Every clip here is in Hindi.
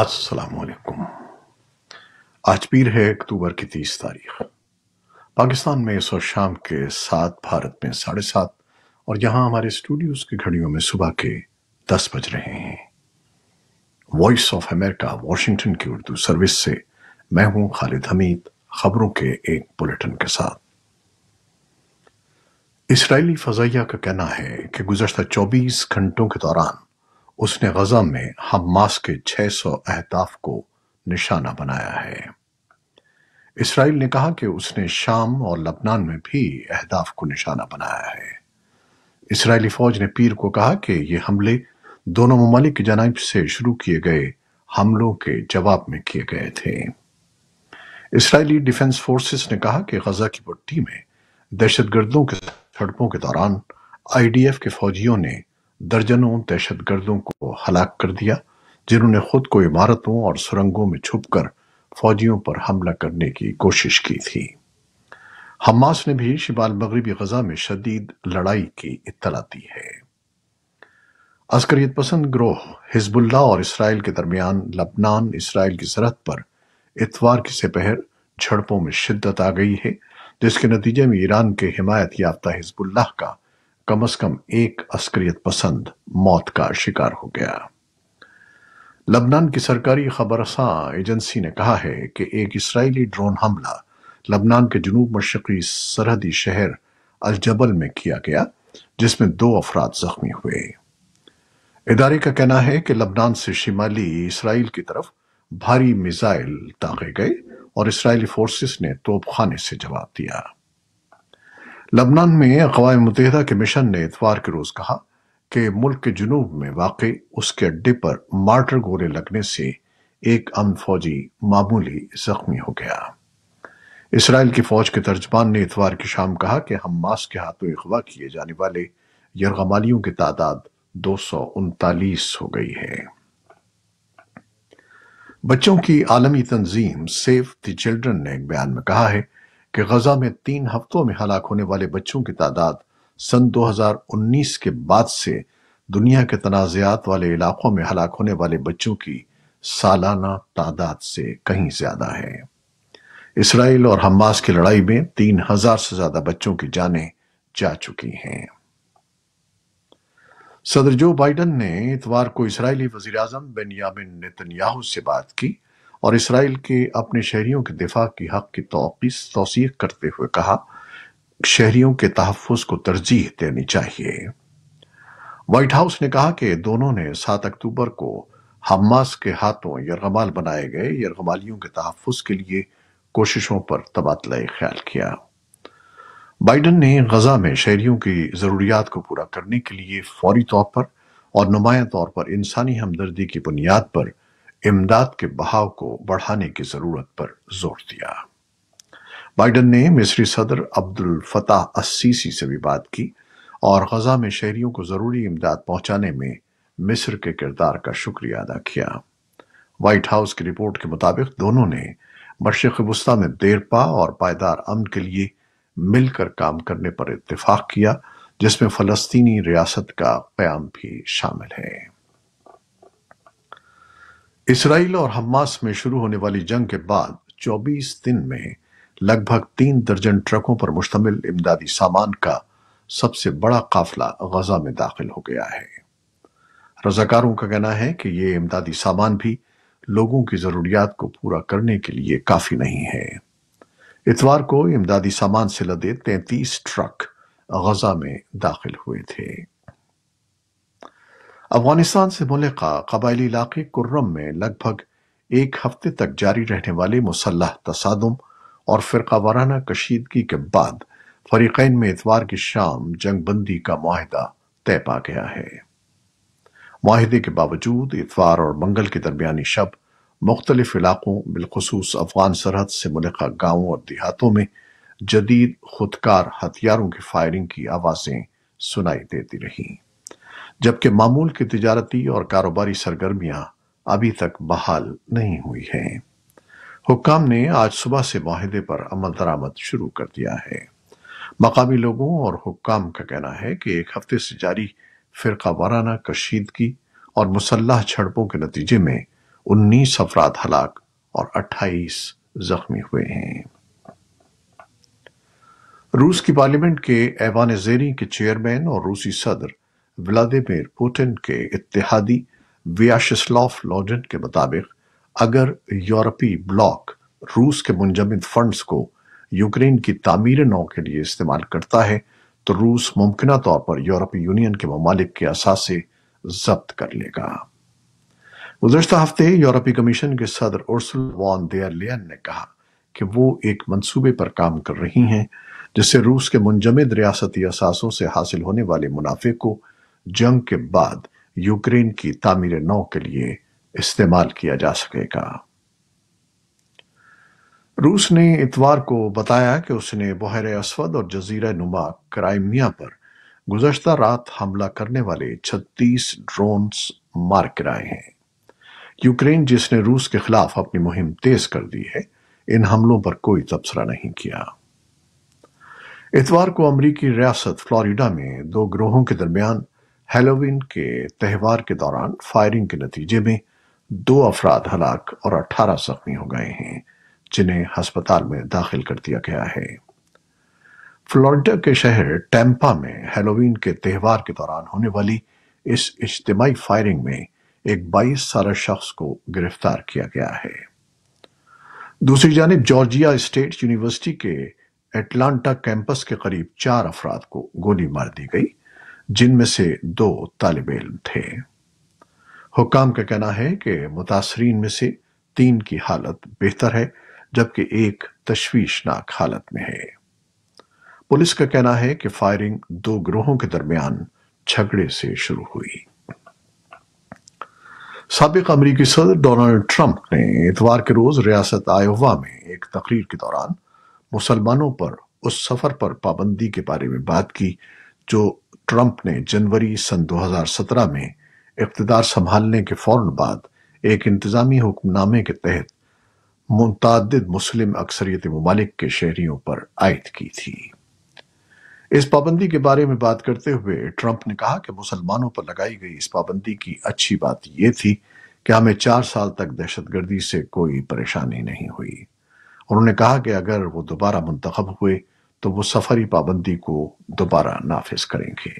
अस्सलाम आज पीर है अक्टूबर की तीस तारीख पाकिस्तान में सुबह शाम के सात भारत में साढ़े सात और यहां हमारे स्टूडियोज की घड़ियों में सुबह के दस बज रहे हैं वॉइस ऑफ अमेरिका वॉशिंगटन की उर्दू सर्विस से मैं हूं खालिद हमीद खबरों के एक बुलेटिन के साथ इसराइली फजाइया का कहना है कि गुजश्ता 24 घंटों के दौरान उसने गजा में हमास के 600 अहताफ को निशाना बनाया है इसराइल ने कहा कि उसने शाम और लबनान में भी अहदाफ को निशाना बनाया है इसराइली फौज ने पीर को कहा कि ये हमले दोनों ममालिक की जानब से शुरू किए गए हमलों के जवाब में किए गए थे इसराइली डिफेंस फोर्सेस ने कहा कि गजा की पट्टी में दहशतगर्दों के झड़पों के दौरान आईडीएफ के फौजियों ने दर्जनों दहशतगर्दों को हलाक कर दिया जिन्होंने खुद को इमारतों और सुरंगों में छुपकर फौजियों पर हमला करने की कोशिश की थी हमास ने भी शिमाल मगरबी गजा में शदीद लड़ाई की इतला दी है अस्करियत पसंद ग्रोह हिजबुल्ला और इसराइल के दरमियान लबनान इसराइल की सरहद पर इतवार की सपहर झड़पों में शिद्दत आ गई है जिसके नतीजे में ईरान के हिमायत याफ्ता हिजबुल्लाह का कम से कम एक अस्क्रियत पसंद मौत का शिकार हो गया लबनान की सरकारी खबरसा एजेंसी ने कहा है कि एक इसराइली ड्रोन हमला लबनान के जनूब मशरकी सरहदी शहर अलजबल में किया गया जिसमें दो अफराद जख्मी हुए इदारे का कहना है कि लबनान से शिमाली इसराइल की तरफ भारी मिसाइल ताके गए और इसराइली फोर्सेस ने तोपखाने से जवाब दिया लबनान में अकवा मुतहदा के मिशन ने इतवार के रोज़ कहा कि मुल्क के जुनूब में वाक़ उसके अड्डे पर मार्टर गोले लगने से एक अम फौजी मामूली जख्मी हो गया इसराइल की फौज के तर्जमान ने इतवार की शाम कहा कि हम मास के हाथों अगवा किए जाने वाले यरगमालियों की तादाद दो सौ उनतालीस हो गई है बच्चों की आलमी तंजीम सेव द चिल्ड्रन ने एक बयान में कहा है कि गजा में तीन हफ्तों में हलाक होने वाले बच्चों की तादाद सन 2019 के बाद से दुनिया के तनाज़ात वाले इलाकों में हलाक होने वाले बच्चों की सालाना तादाद से कहीं ज्यादा है इसराइल और हमास की लड़ाई में तीन हजार से ज्यादा बच्चों की जानें जा चुकी हैं सदर जो बाइडन ने इतवार को इसराइली वजीर आजम बेनियामिन नेतन्याहू से बात की और इसराइल के अपने शहरियों के दिफा के हक की तोसीक करते हुए कहा शहरियों के तहफ़ को तरजीह देनी चाहिए व्हाइट हाउस ने कहा कि दोनों ने सात अक्टूबर को हमास के हाथों यरगमाल बनाए गए यरगमालियों के तहफ़ के लिए कोशिशों पर तबादला ख्याल किया बाइडन ने गजा में शहरियों की ज़रूरियात को पूरा करने के लिए फौरी तौर पर और नुमाया तौर पर इंसानी हमदर्दी की बुनियाद पर इमदाद के बहाव को बढ़ाने की जरूरत पर जोर दिया बाइडन ने मिस्री सदर अब्दुल फताह अस्सी से भी बात की और गजा में शहरियों को जरूरी इमदाद पहुंचाने में मिस्र के किरदार का शुक्रिया अदा किया व्हाइट हाउस की रिपोर्ट के मुताबिक दोनों ने मशरक में देरपा और पायदार अमन के लिए मिलकर काम करने पर इतफाक किया जिसमें फलस्तीनी रियासत का क्याम भी शामिल है इसराइल और हमास में शुरू होने वाली जंग के बाद 24 दिन में लगभग तीन दर्जन ट्रकों पर मुश्तमिल इमदादी सामान का सबसे बड़ा काफिला गजा में दाखिल हो गया है रजाकारों का कहना है कि ये इमदादी सामान भी लोगों की जरूरियात को पूरा करने के लिए काफी नहीं है इतवार को इमदादी सामान से लदे तैतीस ट्रक गजा में दाखिल हुए थे अफगानिस्तान से मुलका कबायली इलाके कुर्रम में लगभग एक हफ्ते तक जारी रहने वाले मुसलह तसादम और फिरका वाराना कशीदगी के बाद फरीकैन में इतवार की शाम जंगबंदी का माहिदा तय पा गया है माहिदे के बावजूद इतवार और मंगल के दरमियानी शब मुख्तलिफ इलाकों बिलखसूस अफगान सरहद से मुलका गांवों और देहातों में जदीद खुदकार हथियारों की फायरिंग की आवाजें सुनाई देती रहीं जबकि मामूल की तजारती और कारोबारी सरगर्मियां अभी तक बहाल नहीं हुई हैं हुक्काम ने आज सुबह से माहदे पर अमल दरामद शुरू कर दिया है मकामी लोगों और हुकाम का कहना है कि एक हफ्ते से जारी फिरका वाराना कशीदगी और मुसल्ह झड़पों के नतीजे में उन्नीस अफराद हलाक और अट्ठाईस जख्मी हुए हैं रूस की पार्लियामेंट के ऐवान जेरी के चेयरमैन और रूसी सदर व्लादिमिर पुतिन के इतिहादी व्याशस्लॉफ लॉजन के मुताबिक अगर यूरोपी ब्लॉक रूस के मुंजमद फंड्स को यूक्रेन की तामीर नौ के लिए इस्तेमाल करता है तो रूस मुमकिन तौर पर यूरोपीय यूनियन के ममालिक के असासे जब्त कर लेगा गुजशत हफ्ते यूरोपीय कमीशन के सदर उर्सल वॉन देयर लेन ने कहा कि वो एक मंसूबे पर काम कर रही हैं जिससे रूस के मुंजमद रियासती असासों से हासिल होने वाले मुनाफे को जंग के बाद यूक्रेन की तामीर नौ के लिए इस्तेमाल किया जा सकेगा रूस ने इतवार को बताया कि उसने बहर असवद और जजीरा नुमा क्राइमिया पर गुजशत रात हमला करने वाले 36 ड्रोन्स मार गिराए हैं यूक्रेन जिसने रूस के खिलाफ अपनी मुहिम तेज कर दी है इन हमलों पर कोई तबसरा नहीं किया इतवार को अमरीकी रियासत फ्लोरिडा में दो ग्रोहों के दरमियान हेलोवीन के त्यौहार के दौरान फायरिंग के नतीजे में दो अफराद हलाक और 18 जख्मी हो गए हैं जिन्हें अस्पताल में दाखिल कर दिया गया है फ्लोरिडा के शहर टेम्पा में हेलोवीन के त्यौहार के दौरान होने वाली इस इज्तमी फायरिंग में एक 22 साल शख्स को गिरफ्तार किया गया है दूसरी जानब जॉर्जिया स्टेट यूनिवर्सिटी के एटलांटा कैंपस के करीब चार अफराद को गोली मार दी गई जिनमें से दो तालब इम थे हुकाम का कहना है कि मुतासरीन में से तीन की हालत बेहतर है जबकि एक तश्वीशनाक हालत में है पुलिस का कहना है कि फायरिंग दो ग्रोहों के दरमियान झगड़े से शुरू हुई सबक अमरीकी सदर डोनाल्ड ट्रंप ने इतवार के रोज रियासत आयोवा में एक तकरीर के दौरान मुसलमानों पर उस सफर पर पाबंदी के बारे में बात की जो ट्रंप ने जनवरी सन 2017 में इकतदार संभालने के फौरन बाद एक इंतजामी हुक्मनामे के तहत मुतद मुस्लिम अक्सरियत ममालिक के शहरियों पर आयद की थी इस पाबंदी के बारे में बात करते हुए ट्रंप ने कहा कि मुसलमानों पर लगाई गई इस पाबंदी की अच्छी बात यह थी कि हमें चार साल तक दहशतगर्दी से कोई परेशानी नहीं हुई उन्होंने कहा कि अगर वो दोबारा मुंतखब हुए तो वो सफरी पाबंदी को दोबारा नाफिज करेंगे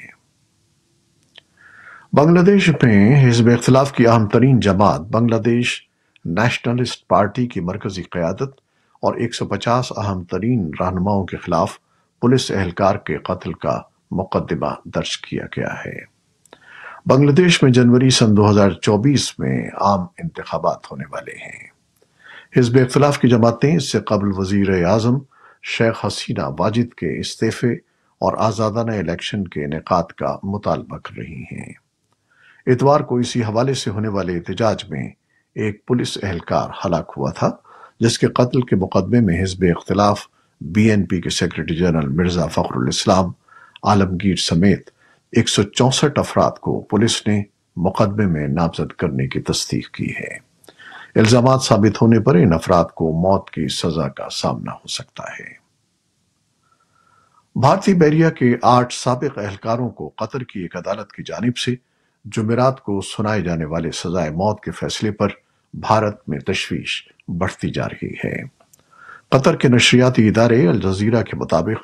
बांग्लादेश में हिजब इख्तलाफ की अहम तरीन जमात बांग्लादेश नेशनलिस्ट पार्टी की मरकजी क्यादत और 150 अहम तरीन रहनुमाओं के खिलाफ पुलिस एहलकार के कत्ल का मुकदमा दर्ज किया गया है बांग्लादेश में जनवरी सन 2024 में आम इंतबात होने वाले हैं हिजब इख्तलाफ की जमातें इससे कबल वजीर आजम शेख हसीना वाजिद के इस्तीफे और आज़ादाना इलेक्शन के इनका का मुतालबा कर रही हैं इतवार को इसी हवाले से होने वाले एहतजाज में एक पुलिस एहलकार हलाक हुआ था जिसके कत्ल के मुकदमे में हिजब इख्तलाफ पी के सेक्रेटरी जनरल मिर्जा फखरुल इस्लाम आलमगीर समेत एक सौ चौसठ अफराद को पुलिस ने मुकदमे में नामजद करने की तस्दीक की है इल्जाम साबित होने पर इन अफराद को मौत की सजा का सामना हो सकता है भारतीय बैरिया के आठ सबक एहलकारों को कतर की एक अदालत की जानब से जुमेरात को सुनाए जाने वाले सजाए मौत के फैसले पर भारत में तशवीश बढ़ती जा रही है कतर के नशरियाती इदारे अल जजीरा के मुताबिक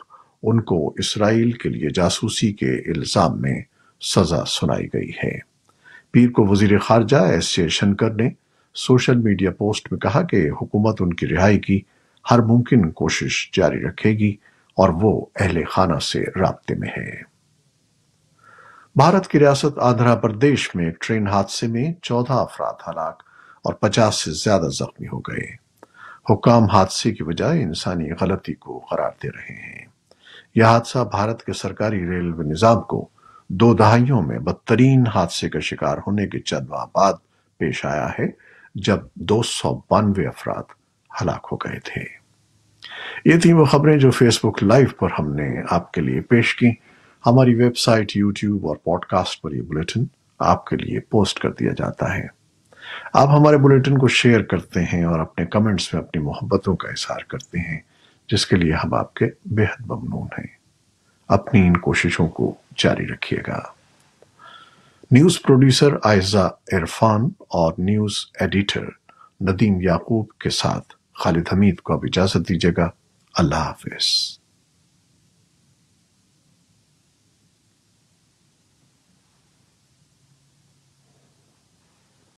उनको इसराइल के लिए जासूसी के इल्जाम में सजा सुनाई गई है पीर को वजीर खारजा एस ए ने सोशल मीडिया पोस्ट में कहा कि हुकूमत उनकी रिहाई की हर मुमकिन कोशिश जारी रखेगी और वो अहले खाना से रबते में है भारत की रियासत आंध्र प्रदेश में ट्रेन हादसे में चौदह अफराद हलाक और पचास से ज्यादा जख्मी हो गए हुकाम हादसे की बजाय इंसानी गलती को करार दे रहे हैं यह हादसा भारत के सरकारी रेलवे निजाम को दो दहाइयों में बदतरीन हादसे का शिकार होने के चंदवा बाद पेश आया है जब दो सौ बानवे अफराद हलाक हो गए थे ये थी वो खबरें जो फेसबुक लाइव पर हमने आपके लिए पेश की हमारी वेबसाइट यूट्यूब और पॉडकास्ट पर यह बुलेटिन आपके लिए पोस्ट कर दिया जाता है आप हमारे बुलेटिन को शेयर करते हैं और अपने कमेंट्स में अपनी मोहब्बतों का इजहार करते हैं जिसके लिए हम आपके बेहद ममनून हैं अपनी इन कोशिशों को जारी रखिएगा न्यूज प्रोड्यूसर आयजा इरफान और न्यूज एडिटर नदीम याकूब के साथ खालिद हमीद को अब इजाजत दीजिएगा अल्लाह हाफिज